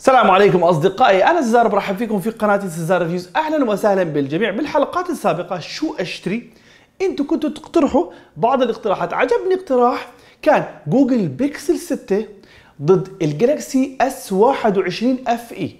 السلام عليكم اصدقائي انا سزار برحب فيكم في قناتي سزار ريفيوز اهلا وسهلا بالجميع بالحلقات السابقه شو اشتري انتم كنتوا تقترحوا بعض الاقتراحات عجبني اقتراح كان جوجل بيكسل 6 ضد الجلاكسي اس 21 اف اي e.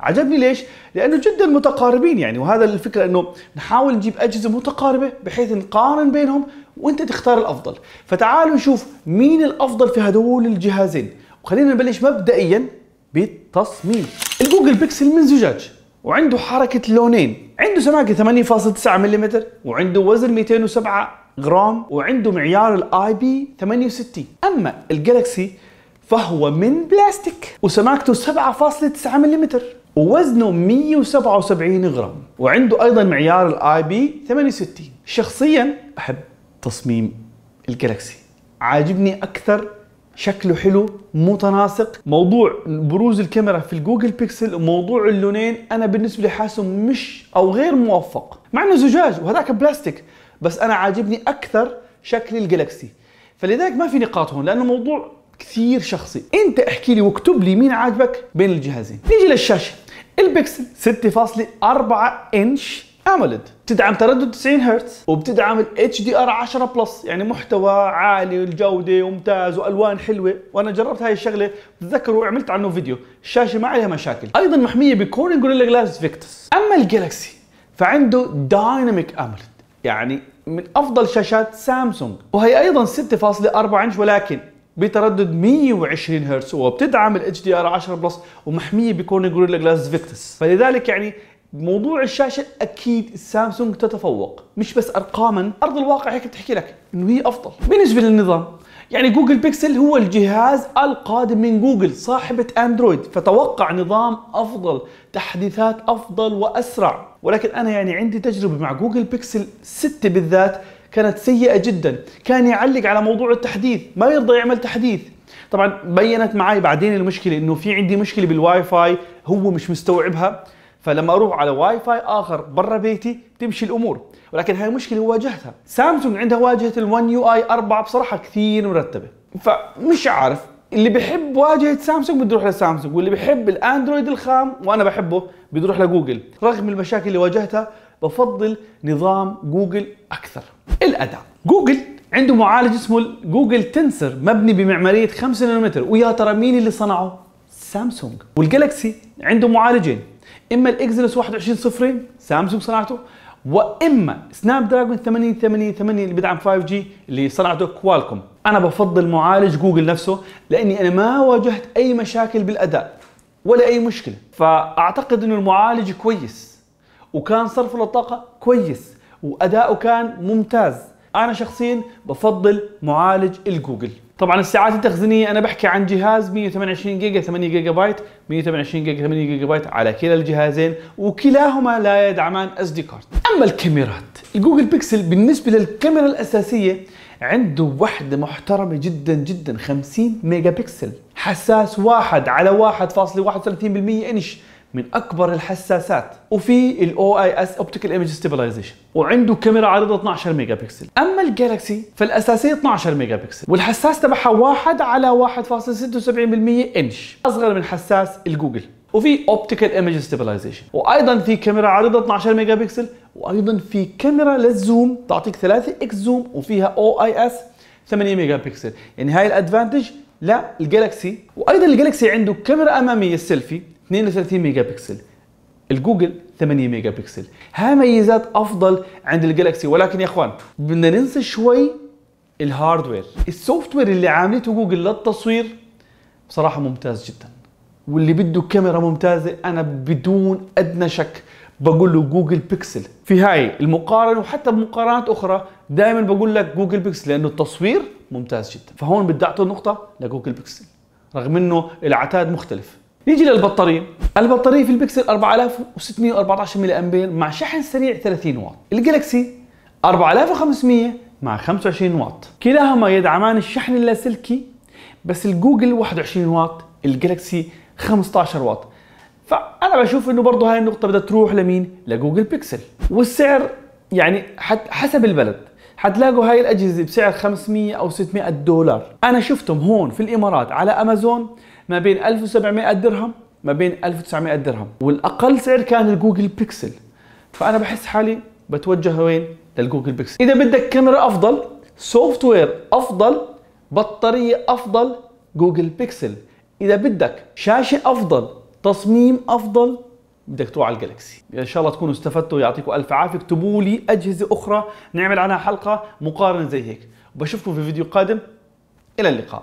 عجبني ليش؟ لانه جدا متقاربين يعني وهذا الفكره انه نحاول نجيب اجهزه متقاربه بحيث نقارن بينهم وانت تختار الافضل، فتعالوا نشوف مين الافضل في هذول الجهازين، وخلينا نبلش مبدئيا بالتصميم الجوجل بيكسل من زجاج وعنده حركة لونين عنده سماكة 8.9 ملم وعنده وزن 207 غرام وعنده معيار الاي بي 68 اما الجالكسي فهو من بلاستيك وسماكته 7.9 ملم ووزنه 177 غرام وعنده ايضا معيار الاي بي 68 شخصيا احب تصميم الجالكسي عاجبني اكثر شكله حلو متناسق موضوع بروز الكاميرا في الجوجل بيكسل وموضوع اللونين انا بالنسبه لي حاسه مش او غير موفق مع انه زجاج وهذاك بلاستيك بس انا عاجبني اكثر شكل الجلاكسي فلذلك ما في نقاط هون لانه موضوع كثير شخصي انت احكي لي واكتب لي مين عاجبك بين الجهازين نيجي للشاشه البكسل 6.4 انش AMOLED بتدعم تردد 90 هرتز وبتدعم الاتش دي ار 10 بلس يعني محتوى عالي الجودة وممتاز والوان حلوه وانا جربت هاي الشغله بتذكر وعملت عنه فيديو الشاشه ما عليها مشاكل ايضا محميه بكورن جوريلا جلاس فيكتس اما الجالكسي فعنده دايناميك AMOLED يعني من افضل شاشات سامسونج وهي ايضا 6.4 انش ولكن بتردد 120 هرتز وبتدعم الاتش دي ار 10 بلس ومحميه بكورن جوريلا جلاس فيكتس فلذلك يعني موضوع الشاشه اكيد سامسونج تتفوق مش بس ارقاما ارض الواقع هيك بتحكي لك انه هي افضل بالنسبه للنظام يعني جوجل بيكسل هو الجهاز القادم من جوجل صاحبة اندرويد فتوقع نظام افضل تحديثات افضل واسرع ولكن انا يعني عندي تجربة مع جوجل بيكسل 6 بالذات كانت سيئة جدا كان يعلق على موضوع التحديث ما يرضى يعمل تحديث طبعا بينت معي بعدين المشكلة انه في عندي مشكلة بالواي فاي هو مش مستوعبها فلما اروح على واي فاي اخر برا بيتي تمشي الامور ولكن هاي مشكله واجهتها سامسونج عندها واجهه ال1 يو اي 4 بصراحه كثير مرتبه فمش عارف اللي بحب واجهه سامسونج بده يروح لسامسونج واللي بحب الاندرويد الخام وانا بحبه بده يروح لجوجل رغم المشاكل اللي واجهتها بفضل نظام جوجل اكثر الاداء جوجل عنده معالج اسمه جوجل تنسر مبني بمعماريه 5 نانومتر ويا ترى مين اللي صنعه سامسونج والجالكسي عنده معالجين اما الاكزينوس 21 صفري سامسونج صنعته واما سناب دراجون 8080 8 اللي بدعم 5 جي اللي صنعته كوالكوم انا بفضل معالج جوجل نفسه لاني انا ما واجهت اي مشاكل بالاداء ولا اي مشكله فاعتقد انه المعالج كويس وكان صرفه للطاقه كويس واداؤه كان ممتاز انا شخصيا بفضل معالج الجوجل طبعا الساعات التخزينيه انا بحكي عن جهاز 128 جيجا 8 جيجا بايت 128 جيجا 8 جيجا بايت على كلا الجهازين وكلاهما لا يدعمان اس دي كارد اما الكاميرات الجوجل بيكسل بالنسبه للكاميرا الاساسيه عنده وحده محترمه جدا جدا 50 ميجا بكسل حساس واحد على 1.31 انش من اكبر الحساسات وفي الاو اي اس اوبتيكال ايمج ستابلايزيشن وعنده كاميرا عريضه 12 ميجا بكسل اما الجالكسي فالاساسيه 12 ميجا بكسل والحساس تبعها 1 على 1.76% انش اصغر من حساس الجوجل وفي اوبتيكال ايمج ستابلايزيشن وايضا في كاميرا عريضه 12 ميجا بكسل وايضا في كاميرا للزوم تعطيك 3 اكس زوم وفيها او اي اس 8 ميجا بكسل يعني هاي الادفانتج للجالكسي وايضا الجالكسي عنده كاميرا اماميه سيلفي 32 ميجا بكسل الجوجل 8 ميجا بكسل ها ميزات افضل عند الجلاكسي ولكن يا اخوان بدنا ننسى شوي الهاردوير السوفت وير اللي عاملته جوجل للتصوير بصراحه ممتاز جدا واللي بده كاميرا ممتازه انا بدون ادنى شك بقول له جوجل بيكسل في هاي المقارنه وحتى بمقارنات اخرى دائما بقول لك جوجل بيكسل لانه التصوير ممتاز جدا فهون بدي اعطي نقطه لجوجل بيكسل رغم انه العتاد مختلف نيجي للبطاريه البطاريه في البكسل 4614 ملي امبير مع شحن سريع 30 واط الجالكسي 4500 مع 25 واط كلاهما يدعمان الشحن اللاسلكي بس الجوجل 21 واط الجالكسي 15 واط فانا بشوف انه برضه هاي النقطه بدها تروح لمين لجوجل بيكسل والسعر يعني حسب البلد حتلاقوا هاي الاجهزه بسعر 500 او 600 دولار انا شفتهم هون في الامارات على امازون ما بين 1700 درهم ما بين 1900 درهم والاقل سعر كان الجوجل بيكسل فانا بحس حالي بتوجه وين للجوجل بيكسل اذا بدك كاميرا افضل سوفت وير افضل بطاريه افضل جوجل بيكسل اذا بدك شاشه افضل تصميم افضل بدك تروح على الجالكسي ان شاء الله تكونوا استفدتوا يعطيكم الف عافيه اكتبوا لي اجهزه اخرى نعمل عنها حلقه مقارنه زي هيك وبشوفكم في فيديو قادم الى اللقاء